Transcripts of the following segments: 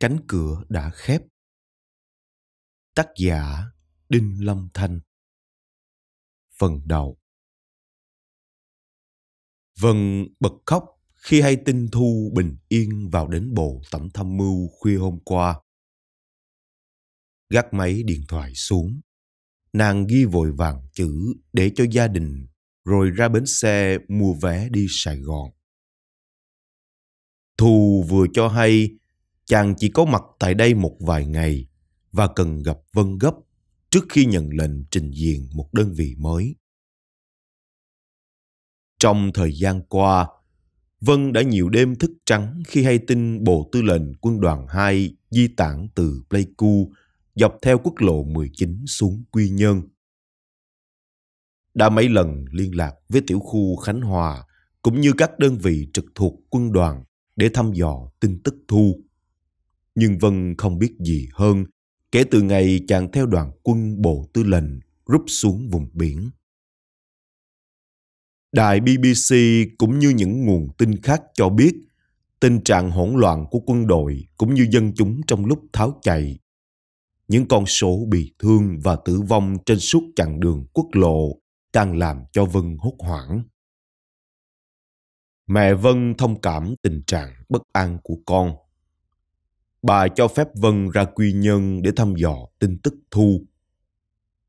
cánh cửa đã khép tác giả đinh lâm thanh phần đầu vân bật khóc khi hay tin thu bình yên vào đến bộ tổng tham mưu khuya hôm qua gác máy điện thoại xuống nàng ghi vội vàng chữ để cho gia đình rồi ra bến xe mua vé đi sài gòn thu vừa cho hay chàng chỉ có mặt tại đây một vài ngày và cần gặp Vân gấp trước khi nhận lệnh trình diện một đơn vị mới. Trong thời gian qua, Vân đã nhiều đêm thức trắng khi hay tin Bộ Tư lệnh Quân đoàn 2 di tản từ Pleiku dọc theo quốc lộ 19 xuống Quy Nhơn. Đã mấy lần liên lạc với tiểu khu Khánh Hòa cũng như các đơn vị trực thuộc quân đoàn để thăm dò tin tức thu nhưng Vân không biết gì hơn kể từ ngày chàng theo đoàn quân bộ tư lệnh rút xuống vùng biển. Đài BBC cũng như những nguồn tin khác cho biết tình trạng hỗn loạn của quân đội cũng như dân chúng trong lúc tháo chạy. Những con số bị thương và tử vong trên suốt chặng đường quốc lộ càng làm cho Vân hốt hoảng. Mẹ Vân thông cảm tình trạng bất an của con bà cho phép Vân ra quy nhân để thăm dò tin tức Thu.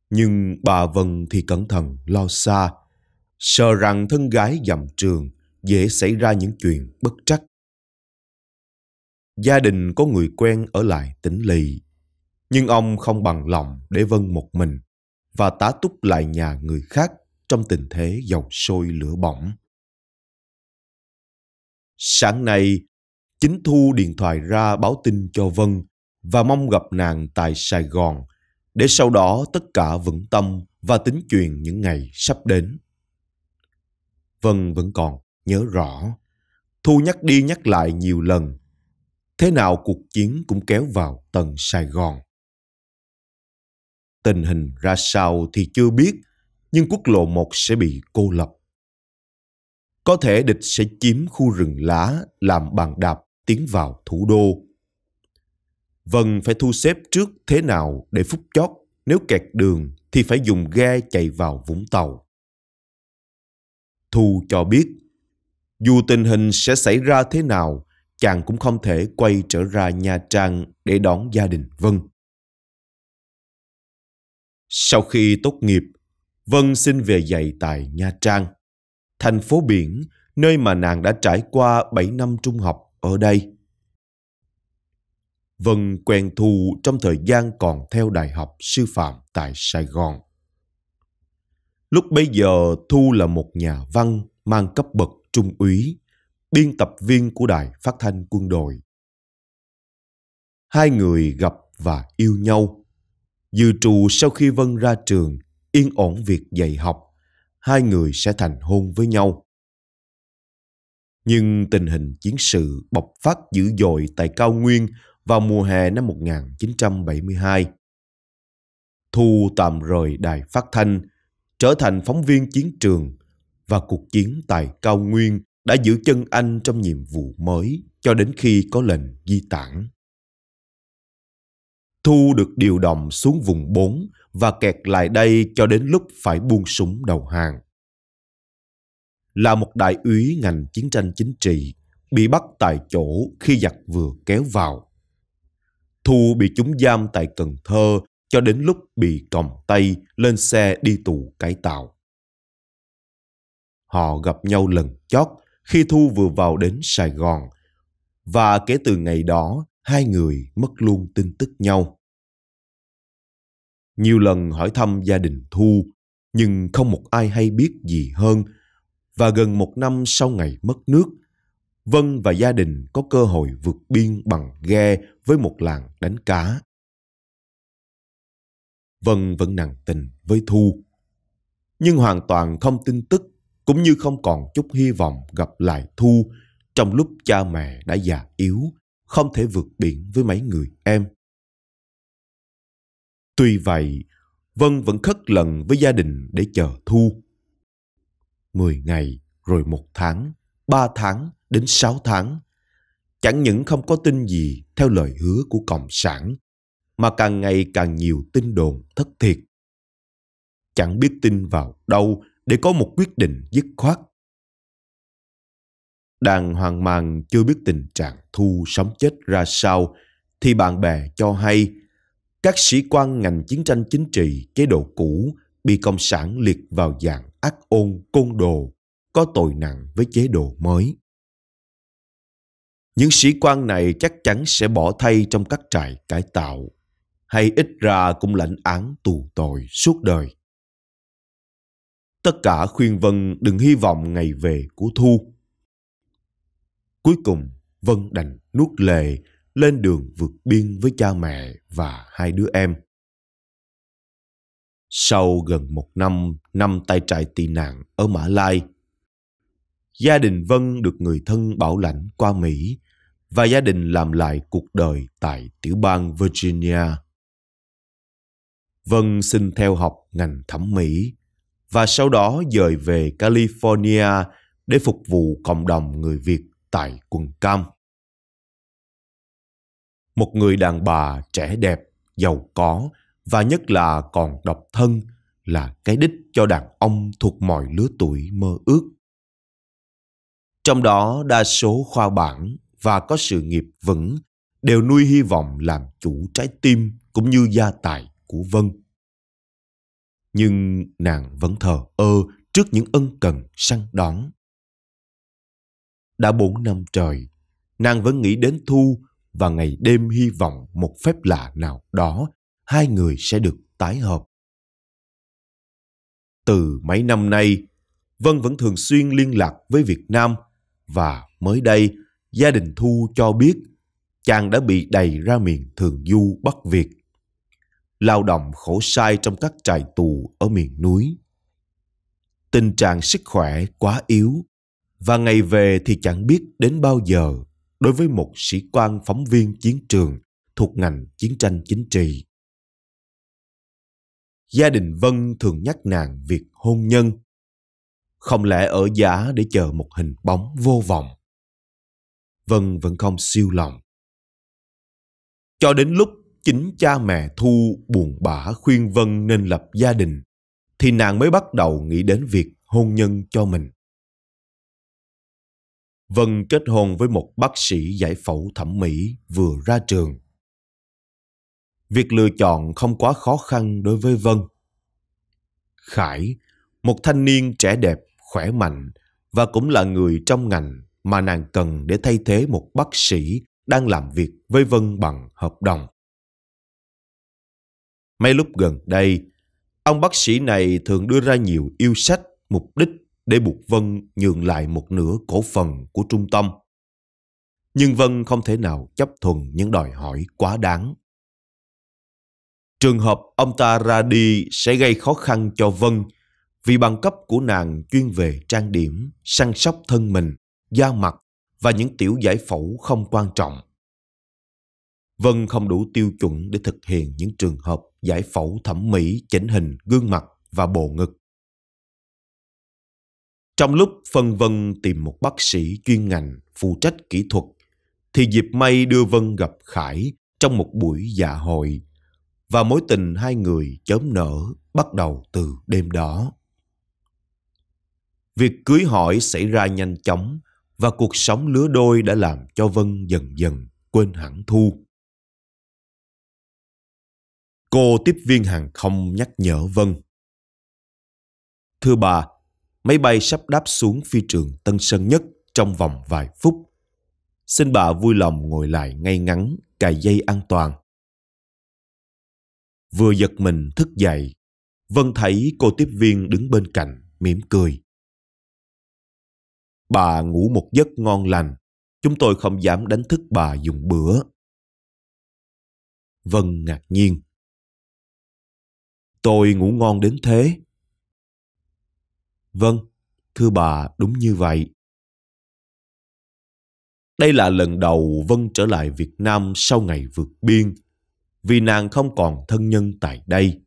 Nhưng bà Vân thì cẩn thận, lo xa, sợ rằng thân gái dặm trường dễ xảy ra những chuyện bất trắc. Gia đình có người quen ở lại tỉnh lỵ, nhưng ông không bằng lòng để Vân một mình và tá túc lại nhà người khác trong tình thế dầu sôi lửa bỏng. Sáng nay, chính thu điện thoại ra báo tin cho Vân và mong gặp nàng tại Sài Gòn, để sau đó tất cả vững tâm và tính chuyện những ngày sắp đến. Vân vẫn còn nhớ rõ, Thu nhắc đi nhắc lại nhiều lần, thế nào cuộc chiến cũng kéo vào tầng Sài Gòn. Tình hình ra sao thì chưa biết, nhưng quốc lộ một sẽ bị cô lập. Có thể địch sẽ chiếm khu rừng lá làm bàn đạp tiến vào thủ đô. Vân phải thu xếp trước thế nào để phút chót, nếu kẹt đường thì phải dùng ghe chạy vào Vũng Tàu. Thu cho biết, dù tình hình sẽ xảy ra thế nào, chàng cũng không thể quay trở ra Nha Trang để đón gia đình Vân. Sau khi tốt nghiệp, Vân xin về dạy tại Nha Trang, thành phố biển nơi mà nàng đã trải qua 7 năm trung học ở đây. Vân quen Thu trong thời gian còn theo đại học sư phạm tại Sài Gòn. Lúc bấy giờ Thu là một nhà văn mang cấp bậc trung úy, biên tập viên của đài phát thanh quân đội. Hai người gặp và yêu nhau. Dự trù sau khi Vân ra trường, yên ổn việc dạy học, hai người sẽ thành hôn với nhau. Nhưng tình hình chiến sự bộc phát dữ dội tại cao nguyên vào mùa hè năm 1972. Thu tạm rời đài phát thanh, trở thành phóng viên chiến trường và cuộc chiến tại cao nguyên đã giữ chân anh trong nhiệm vụ mới cho đến khi có lệnh di tản. Thu được điều động xuống vùng 4 và kẹt lại đây cho đến lúc phải buông súng đầu hàng là một đại úy ngành chiến tranh chính trị, bị bắt tại chỗ khi giặc vừa kéo vào. Thu bị chúng giam tại Cần Thơ cho đến lúc bị còng tay lên xe đi tù cải tạo. Họ gặp nhau lần chót khi Thu vừa vào đến Sài Gòn và kể từ ngày đó hai người mất luôn tin tức nhau. Nhiều lần hỏi thăm gia đình Thu nhưng không một ai hay biết gì hơn và gần một năm sau ngày mất nước, Vân và gia đình có cơ hội vượt biên bằng ghe với một làng đánh cá. Vân vẫn nặng tình với Thu, nhưng hoàn toàn không tin tức cũng như không còn chút hy vọng gặp lại Thu trong lúc cha mẹ đã già yếu, không thể vượt biển với mấy người em. Tuy vậy, Vân vẫn khất lần với gia đình để chờ Thu. 10 ngày, rồi một tháng, 3 tháng đến 6 tháng. Chẳng những không có tin gì theo lời hứa của Cộng sản, mà càng ngày càng nhiều tin đồn thất thiệt. Chẳng biết tin vào đâu để có một quyết định dứt khoát. Đang hoang mang chưa biết tình trạng Thu sống chết ra sao, thì bạn bè cho hay các sĩ quan ngành chiến tranh chính trị chế độ cũ bị cộng sản liệt vào dạng ác ôn côn đồ, có tội nặng với chế độ mới. Những sĩ quan này chắc chắn sẽ bỏ thay trong các trại cải tạo, hay ít ra cũng lãnh án tù tội suốt đời. Tất cả khuyên Vân đừng hy vọng ngày về của Thu. Cuối cùng, Vân đành nuốt lệ lên đường vượt biên với cha mẹ và hai đứa em. Sau gần một năm nằm tay trại tị nạn ở Mã Lai, gia đình Vân được người thân bảo lãnh qua Mỹ và gia đình làm lại cuộc đời tại tiểu bang Virginia. Vân xin theo học ngành thẩm mỹ và sau đó dời về California để phục vụ cộng đồng người Việt tại Quận Cam. Một người đàn bà trẻ đẹp, giàu có và nhất là còn độc thân là cái đích cho đàn ông thuộc mọi lứa tuổi mơ ước. Trong đó đa số khoa bản và có sự nghiệp vững đều nuôi hy vọng làm chủ trái tim cũng như gia tài của Vân. Nhưng nàng vẫn thờ ơ trước những ân cần săn đón. Đã bốn năm trời, nàng vẫn nghĩ đến Thu và ngày đêm hy vọng một phép lạ nào đó hai người sẽ được tái hợp. Từ mấy năm nay, Vân vẫn thường xuyên liên lạc với Việt Nam và mới đây gia đình Thu cho biết chàng đã bị đầy ra miền thường du Bắc Việt. Lao động khổ sai trong các trại tù ở miền núi. Tình trạng sức khỏe quá yếu và ngày về thì chẳng biết đến bao giờ đối với một sĩ quan phóng viên chiến trường thuộc ngành chiến tranh chính trị gia đình Vân thường nhắc nàng việc hôn nhân. Không lẽ ở giả để chờ một hình bóng vô vọng? Vân vẫn không siêu lòng. Cho đến lúc chính cha mẹ Thu buồn bã khuyên Vân nên lập gia đình, thì nàng mới bắt đầu nghĩ đến việc hôn nhân cho mình. Vân kết hôn với một bác sĩ giải phẫu thẩm mỹ vừa ra trường. Việc lựa chọn không quá khó khăn đối với Vân. Khải, một thanh niên trẻ đẹp, khỏe mạnh và cũng là người trong ngành mà nàng cần để thay thế một bác sĩ đang làm việc với Vân bằng hợp đồng. Mấy lúc gần đây, ông bác sĩ này thường đưa ra nhiều yêu sách mục đích để buộc Vân nhường lại một nửa cổ phần của trung tâm. Nhưng Vân không thể nào chấp thuận những đòi hỏi quá đáng. Trường hợp ông ta ra đi sẽ gây khó khăn cho Vân vì bằng cấp của nàng chuyên về trang điểm, săn sóc thân mình, da mặt và những tiểu giải phẫu không quan trọng. Vân không đủ tiêu chuẩn để thực hiện những trường hợp giải phẫu thẩm mỹ chỉnh hình gương mặt và bộ ngực. Trong lúc Phân Vân tìm một bác sĩ chuyên ngành phụ trách kỹ thuật, thì Diệp May đưa Vân gặp Khải trong một buổi dạ hội và mối tình hai người chớm nở bắt đầu từ đêm đó. Việc cưới hỏi xảy ra nhanh chóng và cuộc sống lứa đôi đã làm cho Vân dần dần quên hẳn Thu. Cô tiếp viên hàng không nhắc nhở Vân. Thưa bà, máy bay sắp đáp xuống phi trường Tân Sơn Nhất trong vòng vài phút. Xin bà vui lòng ngồi lại ngay ngắn, cài dây an toàn Vừa giật mình thức dậy, Vân thấy cô tiếp viên đứng bên cạnh, mỉm cười. Bà ngủ một giấc ngon lành, chúng tôi không dám đánh thức bà dùng bữa. Vân ngạc nhiên. Tôi ngủ ngon đến thế. Vâng, thưa bà đúng như vậy. Đây là lần đầu Vân trở lại Việt Nam sau ngày vượt biên vì nàng không còn thân nhân tại đây.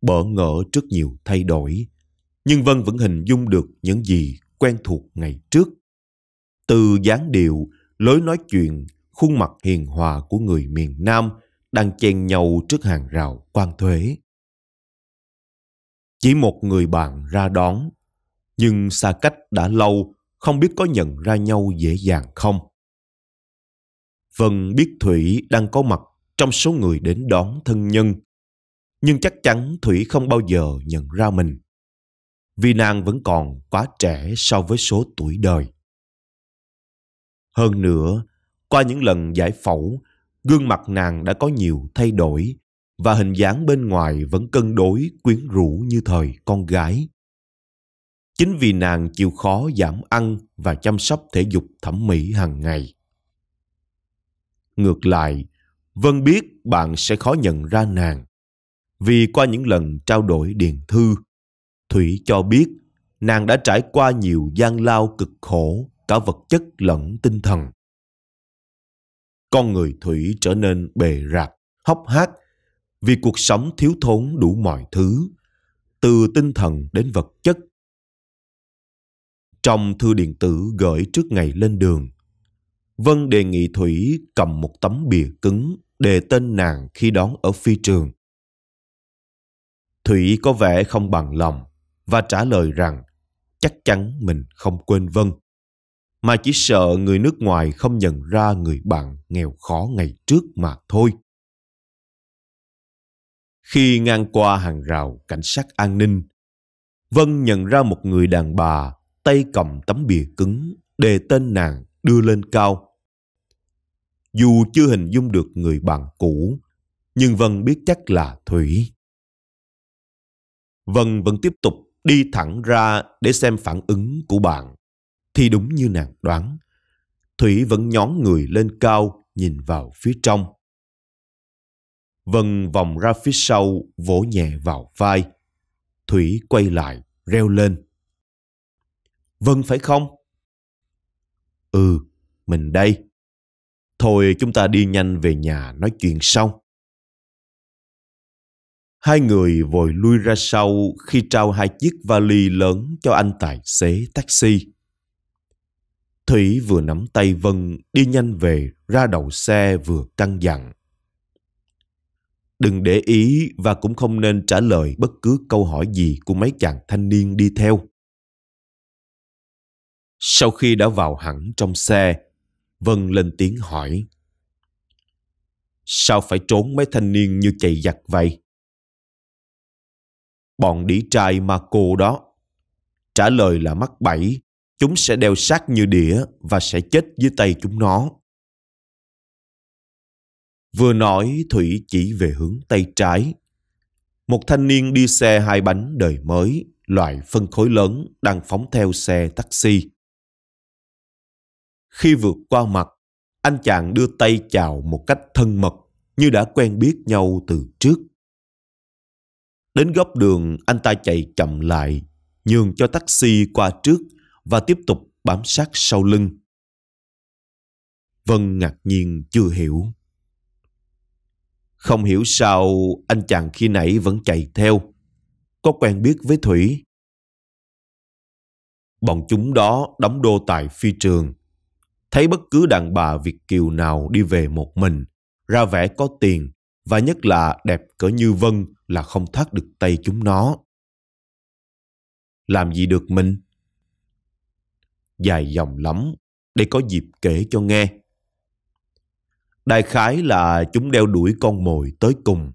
Bỡ ngỡ trước nhiều thay đổi, nhưng Vân vẫn hình dung được những gì quen thuộc ngày trước. Từ dáng điệu, lối nói chuyện, khuôn mặt hiền hòa của người miền Nam đang chen nhau trước hàng rào quan thuế. Chỉ một người bạn ra đón, nhưng xa cách đã lâu không biết có nhận ra nhau dễ dàng không. Vân biết Thủy đang có mặt trong số người đến đón thân nhân. Nhưng chắc chắn Thủy không bao giờ nhận ra mình. Vì nàng vẫn còn quá trẻ so với số tuổi đời. Hơn nữa, qua những lần giải phẫu, gương mặt nàng đã có nhiều thay đổi và hình dáng bên ngoài vẫn cân đối quyến rũ như thời con gái. Chính vì nàng chịu khó giảm ăn và chăm sóc thể dục thẩm mỹ hàng ngày. Ngược lại, Vân biết bạn sẽ khó nhận ra nàng. Vì qua những lần trao đổi điện thư, Thủy cho biết nàng đã trải qua nhiều gian lao cực khổ, cả vật chất lẫn tinh thần. Con người Thủy trở nên bề rạc, hốc hác, vì cuộc sống thiếu thốn đủ mọi thứ, từ tinh thần đến vật chất. Trong thư điện tử gửi trước ngày lên đường, Vân đề nghị Thủy cầm một tấm bìa cứng đề tên nàng khi đón ở phi trường. Thủy có vẻ không bằng lòng và trả lời rằng chắc chắn mình không quên Vân, mà chỉ sợ người nước ngoài không nhận ra người bạn nghèo khó ngày trước mà thôi. Khi ngang qua hàng rào cảnh sát an ninh, Vân nhận ra một người đàn bà tay cầm tấm bìa cứng đề tên nàng đưa lên cao dù chưa hình dung được người bạn cũ, nhưng Vân biết chắc là Thủy. Vân vẫn tiếp tục đi thẳng ra để xem phản ứng của bạn. Thì đúng như nàng đoán, Thủy vẫn nhón người lên cao nhìn vào phía trong. Vân vòng ra phía sau vỗ nhẹ vào vai. Thủy quay lại, reo lên. Vân phải không? Ừ, mình đây. Thôi chúng ta đi nhanh về nhà nói chuyện sau. Hai người vội lui ra sau khi trao hai chiếc vali lớn cho anh tài xế taxi. Thủy vừa nắm tay Vân đi nhanh về ra đầu xe vừa căng dặn. Đừng để ý và cũng không nên trả lời bất cứ câu hỏi gì của mấy chàng thanh niên đi theo. Sau khi đã vào hẳn trong xe, Vân lên tiếng hỏi. Sao phải trốn mấy thanh niên như chạy giặc vậy? Bọn đĩ trai mà cô đó. Trả lời là mắc bẫy, chúng sẽ đeo sát như đĩa và sẽ chết dưới tay chúng nó. Vừa nói Thủy chỉ về hướng tay trái. Một thanh niên đi xe hai bánh đời mới, loại phân khối lớn đang phóng theo xe taxi. Khi vượt qua mặt, anh chàng đưa tay chào một cách thân mật như đã quen biết nhau từ trước. Đến góc đường, anh ta chạy chậm lại, nhường cho taxi qua trước và tiếp tục bám sát sau lưng. Vân ngạc nhiên chưa hiểu. Không hiểu sao anh chàng khi nãy vẫn chạy theo. Có quen biết với Thủy. Bọn chúng đó đóng đô tại phi trường thấy bất cứ đàn bà Việt Kiều nào đi về một mình, ra vẻ có tiền và nhất là đẹp cỡ như Vân là không thoát được tay chúng nó. Làm gì được mình? Dài dòng lắm, để có dịp kể cho nghe. Đại khái là chúng đeo đuổi con mồi tới cùng,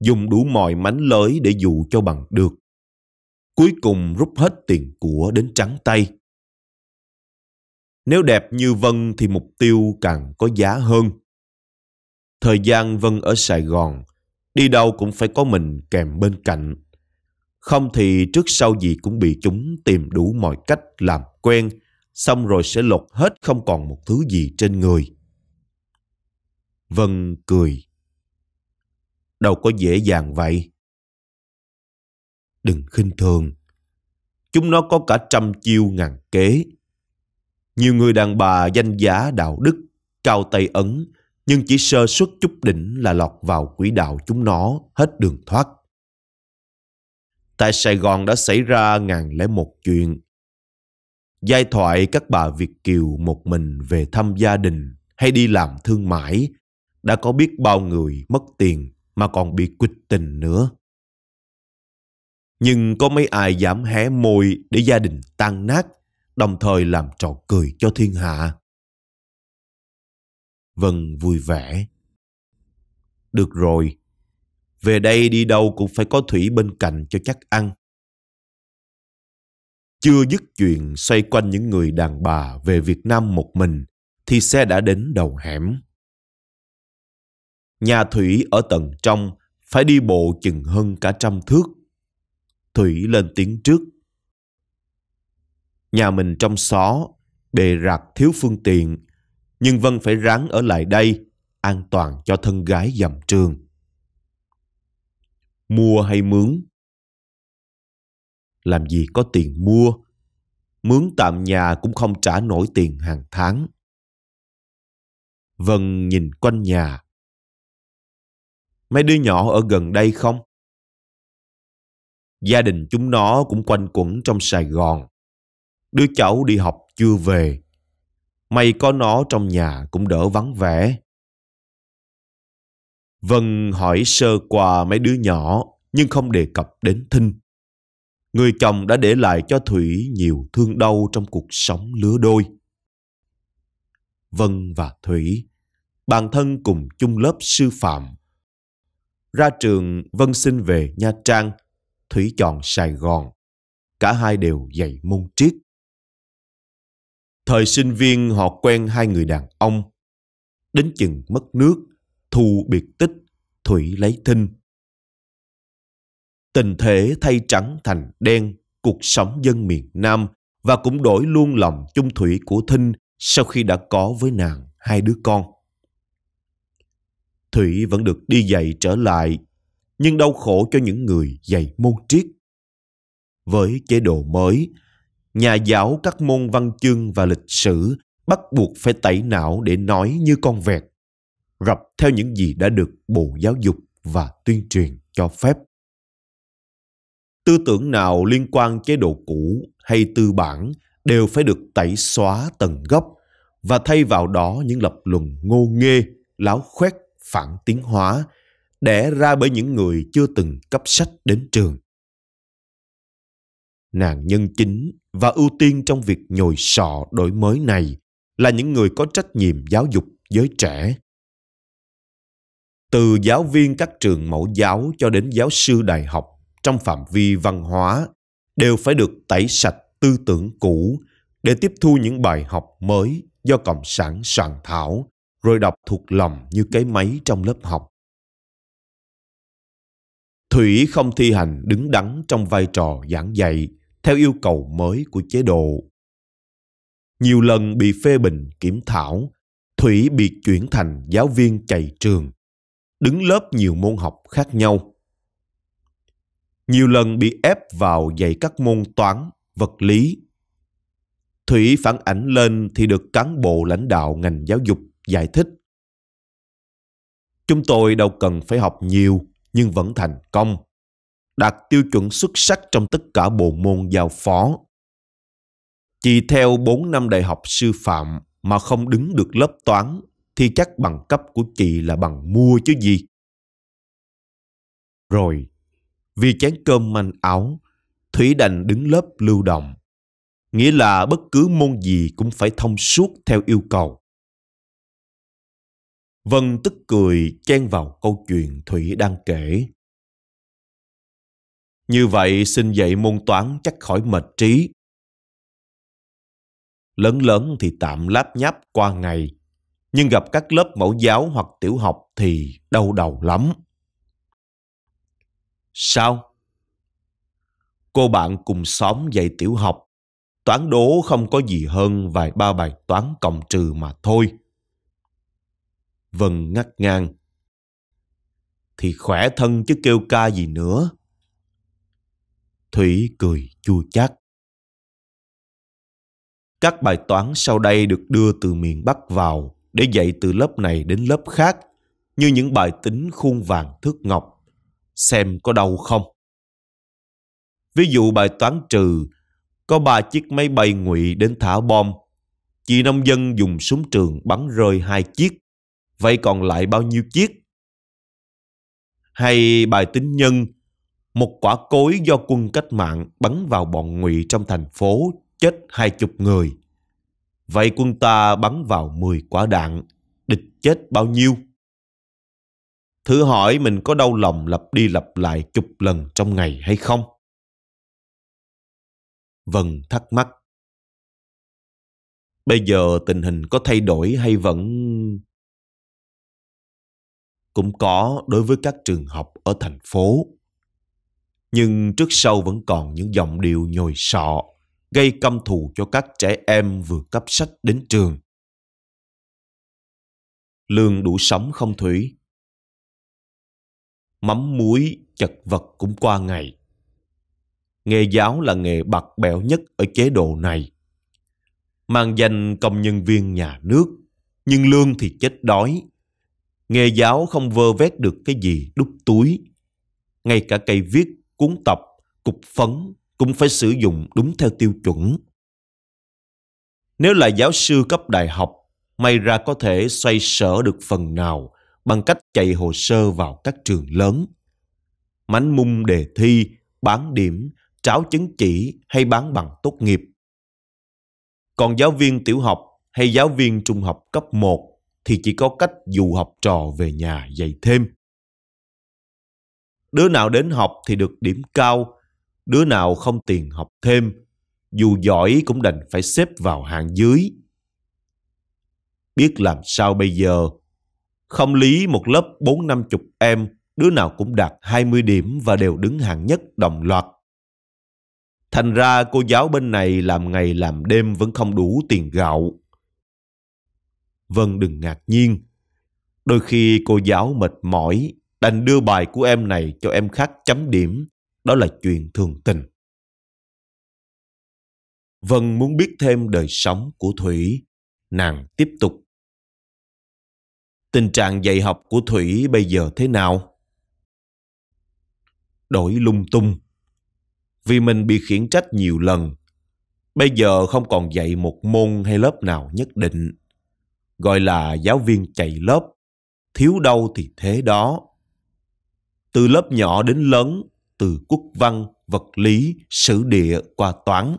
dùng đủ mọi mánh lới để dụ cho bằng được. Cuối cùng rút hết tiền của đến trắng tay nếu đẹp như Vân thì mục tiêu càng có giá hơn. Thời gian Vân ở Sài Gòn, đi đâu cũng phải có mình kèm bên cạnh. Không thì trước sau gì cũng bị chúng tìm đủ mọi cách làm quen, xong rồi sẽ lột hết không còn một thứ gì trên người. Vân cười. Đâu có dễ dàng vậy. Đừng khinh thường. Chúng nó có cả trăm chiêu ngàn kế. Nhiều người đàn bà danh giá đạo đức, cao tay ấn, nhưng chỉ sơ suất chút đỉnh là lọt vào quỹ đạo chúng nó hết đường thoát. Tại Sài Gòn đã xảy ra ngàn lẻ một chuyện. Giai thoại các bà Việt Kiều một mình về thăm gia đình hay đi làm thương mại, đã có biết bao người mất tiền mà còn bị quịch tình nữa. Nhưng có mấy ai dám hé môi để gia đình tan nát đồng thời làm trò cười cho thiên hạ. Vân vui vẻ. Được rồi, về đây đi đâu cũng phải có thủy bên cạnh cho chắc ăn. Chưa dứt chuyện xoay quanh những người đàn bà về Việt Nam một mình thì xe đã đến đầu hẻm. Nhà Thủy ở tầng trong phải đi bộ chừng hơn cả trăm thước. Thủy lên tiếng trước. Nhà mình trong xó, bề rạc thiếu phương tiện, nhưng Vân phải ráng ở lại đây, an toàn cho thân gái dầm trường. Mua hay mướn? Làm gì có tiền mua, mướn tạm nhà cũng không trả nổi tiền hàng tháng. Vân nhìn quanh nhà. Mấy đứa nhỏ ở gần đây không? Gia đình chúng nó cũng quanh quẩn trong Sài Gòn. Đứa cháu đi học chưa về. May có nó trong nhà cũng đỡ vắng vẻ. Vân hỏi sơ qua mấy đứa nhỏ nhưng không đề cập đến Thinh. Người chồng đã để lại cho Thủy nhiều thương đau trong cuộc sống lứa đôi. Vân và Thủy, bạn thân cùng chung lớp sư phạm. Ra trường, Vân xin về Nha Trang, Thủy chọn Sài Gòn. Cả hai đều dạy môn triết. Thời sinh viên họ quen hai người đàn ông. Đến chừng mất nước, thu biệt tích, Thủy lấy thinh. Tình thế thay trắng thành đen, cuộc sống dân miền Nam và cũng đổi luôn lòng chung thủy của Thinh sau khi đã có với nàng hai đứa con. Thủy vẫn được đi dạy trở lại, nhưng đau khổ cho những người dạy môn triết. Với chế độ mới, nhà giáo các môn văn chương và lịch sử bắt buộc phải tẩy não để nói như con vẹt, gặp theo những gì đã được Bộ Giáo dục và tuyên truyền cho phép. Tư tưởng nào liên quan chế độ cũ hay tư bản đều phải được tẩy xóa tầng gốc và thay vào đó những lập luận ngô nghê, láo khoét, phản tiến hóa, đẻ ra bởi những người chưa từng cấp sách đến trường nàng nhân chính và ưu tiên trong việc nhồi sọ đổi mới này là những người có trách nhiệm giáo dục giới trẻ từ giáo viên các trường mẫu giáo cho đến giáo sư đại học trong phạm vi văn hóa đều phải được tẩy sạch tư tưởng cũ để tiếp thu những bài học mới do cộng sản soạn thảo rồi đọc thuộc lòng như cái máy trong lớp học thủy không thi hành đứng đắn trong vai trò giảng dạy theo yêu cầu mới của chế độ. Nhiều lần bị phê bình, kiểm thảo, Thủy bị chuyển thành giáo viên chạy trường, đứng lớp nhiều môn học khác nhau. Nhiều lần bị ép vào dạy các môn toán, vật lý. Thủy phản ảnh lên thì được cán bộ lãnh đạo ngành giáo dục giải thích. Chúng tôi đâu cần phải học nhiều nhưng vẫn thành công đạt tiêu chuẩn xuất sắc trong tất cả bộ môn giao phó. Chỉ theo 4 năm đại học sư phạm mà không đứng được lớp toán thì chắc bằng cấp của chị là bằng mua chứ gì. Rồi, vì chén cơm manh áo, Thủy đành đứng lớp lưu động. Nghĩa là bất cứ môn gì cũng phải thông suốt theo yêu cầu. Vân tức cười chen vào câu chuyện Thủy đang kể. Như vậy xin dạy môn toán chắc khỏi mệt trí. Lớn lớn thì tạm láp nháp qua ngày, nhưng gặp các lớp mẫu giáo hoặc tiểu học thì đau đầu lắm. Sao? Cô bạn cùng xóm dạy tiểu học, toán đố không có gì hơn vài ba bài toán cộng trừ mà thôi. Vân ngắt ngang. Thì khỏe thân chứ kêu ca gì nữa. Thủy cười chua chát. Các bài toán sau đây được đưa từ miền Bắc vào để dạy từ lớp này đến lớp khác như những bài tính khuôn vàng thước ngọc. Xem có đau không? Ví dụ bài toán trừ, có ba chiếc máy bay ngụy đến thả bom. Chị nông dân dùng súng trường bắn rơi hai chiếc. Vậy còn lại bao nhiêu chiếc? Hay bài tính nhân, một quả cối do quân cách mạng bắn vào bọn ngụy trong thành phố chết hai chục người. Vậy quân ta bắn vào mười quả đạn, địch chết bao nhiêu? Thử hỏi mình có đau lòng lặp đi lặp lại chục lần trong ngày hay không? Vân thắc mắc. Bây giờ tình hình có thay đổi hay vẫn... Cũng có đối với các trường học ở thành phố nhưng trước sau vẫn còn những giọng điệu nhồi sọ, gây căm thù cho các trẻ em vừa cấp sách đến trường. Lương đủ sống không thủy. Mắm muối, chật vật cũng qua ngày. Nghề giáo là nghề bạc bẽo nhất ở chế độ này. Mang danh công nhân viên nhà nước, nhưng lương thì chết đói. Nghề giáo không vơ vét được cái gì đút túi. Ngay cả cây viết cuốn tập, cục phấn cũng phải sử dụng đúng theo tiêu chuẩn. Nếu là giáo sư cấp đại học, may ra có thể xoay sở được phần nào bằng cách chạy hồ sơ vào các trường lớn. Mánh mung đề thi, bán điểm, tráo chứng chỉ hay bán bằng tốt nghiệp. Còn giáo viên tiểu học hay giáo viên trung học cấp 1 thì chỉ có cách dụ học trò về nhà dạy thêm. Đứa nào đến học thì được điểm cao, đứa nào không tiền học thêm, dù giỏi cũng đành phải xếp vào hàng dưới. Biết làm sao bây giờ, không lý một lớp bốn năm chục em, đứa nào cũng đạt 20 điểm và đều đứng hàng nhất đồng loạt. Thành ra cô giáo bên này làm ngày làm đêm vẫn không đủ tiền gạo. Vân đừng ngạc nhiên. Đôi khi cô giáo mệt mỏi, đành đưa bài của em này cho em khác chấm điểm, đó là chuyện thường tình. Vân muốn biết thêm đời sống của Thủy, nàng tiếp tục. Tình trạng dạy học của Thủy bây giờ thế nào? Đổi lung tung. Vì mình bị khiển trách nhiều lần, bây giờ không còn dạy một môn hay lớp nào nhất định. Gọi là giáo viên chạy lớp, thiếu đâu thì thế đó từ lớp nhỏ đến lớn, từ quốc văn, vật lý, sử địa qua toán.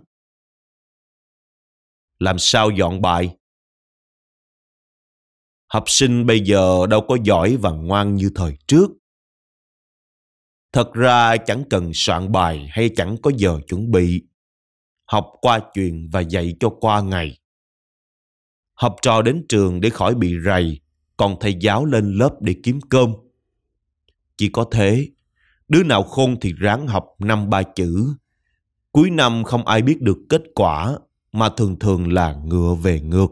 Làm sao dọn bài? Học sinh bây giờ đâu có giỏi và ngoan như thời trước. Thật ra chẳng cần soạn bài hay chẳng có giờ chuẩn bị. Học qua chuyện và dạy cho qua ngày. Học trò đến trường để khỏi bị rầy, còn thầy giáo lên lớp để kiếm cơm chỉ có thế, đứa nào khôn thì ráng học năm ba chữ. Cuối năm không ai biết được kết quả mà thường thường là ngựa về ngược.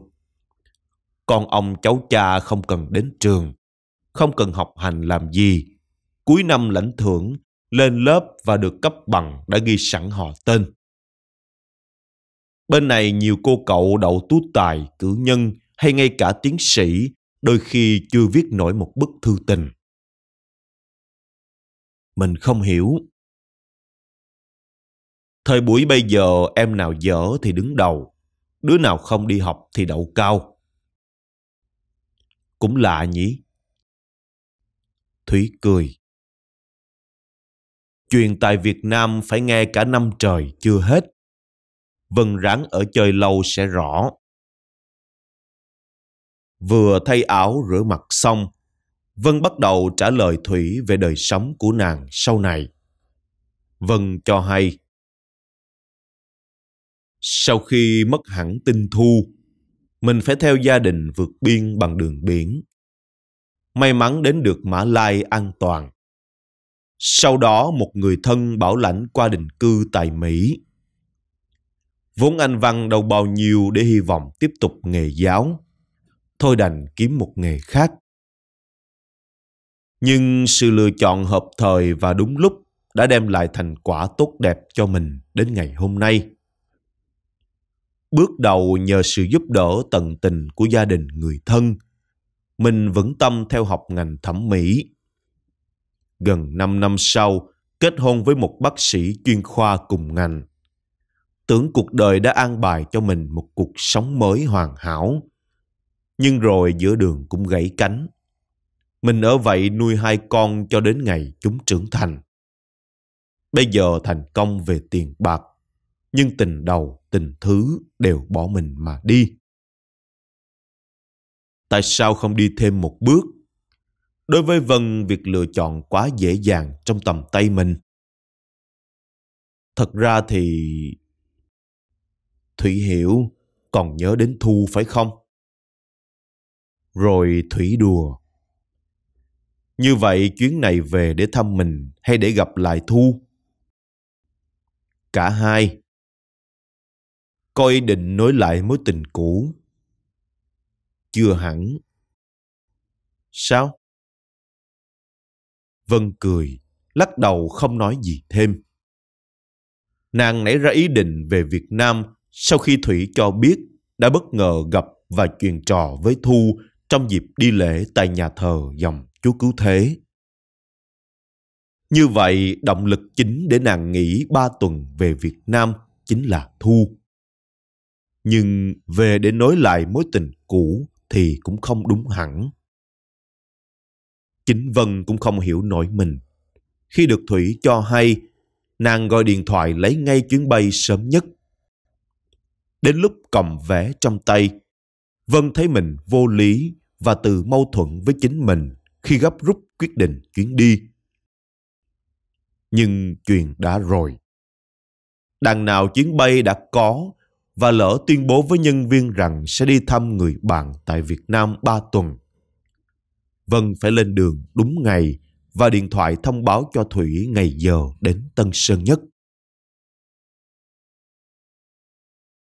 Con ông cháu cha không cần đến trường, không cần học hành làm gì. Cuối năm lãnh thưởng, lên lớp và được cấp bằng đã ghi sẵn họ tên. Bên này nhiều cô cậu đậu tú tài, cử nhân hay ngay cả tiến sĩ đôi khi chưa viết nổi một bức thư tình. Mình không hiểu. Thời buổi bây giờ em nào dở thì đứng đầu, đứa nào không đi học thì đậu cao. Cũng lạ nhỉ? Thúy cười. Chuyện tại Việt Nam phải nghe cả năm trời chưa hết. Vân ráng ở chơi lâu sẽ rõ. Vừa thay áo rửa mặt xong, Vân bắt đầu trả lời Thủy về đời sống của nàng sau này. Vân cho hay. Sau khi mất hẳn tinh thu, mình phải theo gia đình vượt biên bằng đường biển. May mắn đến được Mã Lai an toàn. Sau đó một người thân bảo lãnh qua định cư tại Mỹ. Vốn anh Văn đâu bao nhiêu để hy vọng tiếp tục nghề giáo. Thôi đành kiếm một nghề khác nhưng sự lựa chọn hợp thời và đúng lúc đã đem lại thành quả tốt đẹp cho mình đến ngày hôm nay. Bước đầu nhờ sự giúp đỡ tận tình của gia đình người thân, mình vững tâm theo học ngành thẩm mỹ. Gần 5 năm sau, kết hôn với một bác sĩ chuyên khoa cùng ngành. Tưởng cuộc đời đã an bài cho mình một cuộc sống mới hoàn hảo, nhưng rồi giữa đường cũng gãy cánh mình ở vậy nuôi hai con cho đến ngày chúng trưởng thành. Bây giờ thành công về tiền bạc, nhưng tình đầu, tình thứ đều bỏ mình mà đi. Tại sao không đi thêm một bước? Đối với Vân, việc lựa chọn quá dễ dàng trong tầm tay mình. Thật ra thì... Thủy hiểu, còn nhớ đến Thu phải không? Rồi Thủy đùa. Như vậy chuyến này về để thăm mình hay để gặp lại Thu? Cả hai. coi định nối lại mối tình cũ. Chưa hẳn. Sao? Vân cười, lắc đầu không nói gì thêm. Nàng nảy ra ý định về Việt Nam sau khi Thủy cho biết đã bất ngờ gặp và chuyện trò với Thu trong dịp đi lễ tại nhà thờ dòng Chúa cứu thế. Như vậy, động lực chính để nàng nghỉ ba tuần về Việt Nam chính là Thu. Nhưng về để nối lại mối tình cũ thì cũng không đúng hẳn. Chính Vân cũng không hiểu nổi mình. Khi được Thủy cho hay, nàng gọi điện thoại lấy ngay chuyến bay sớm nhất. Đến lúc cầm vé trong tay, Vân thấy mình vô lý và tự mâu thuẫn với chính mình khi gấp rút quyết định chuyến đi. Nhưng chuyện đã rồi. Đằng nào chuyến bay đã có và lỡ tuyên bố với nhân viên rằng sẽ đi thăm người bạn tại Việt Nam 3 tuần. Vân phải lên đường đúng ngày và điện thoại thông báo cho Thủy ngày giờ đến Tân Sơn Nhất.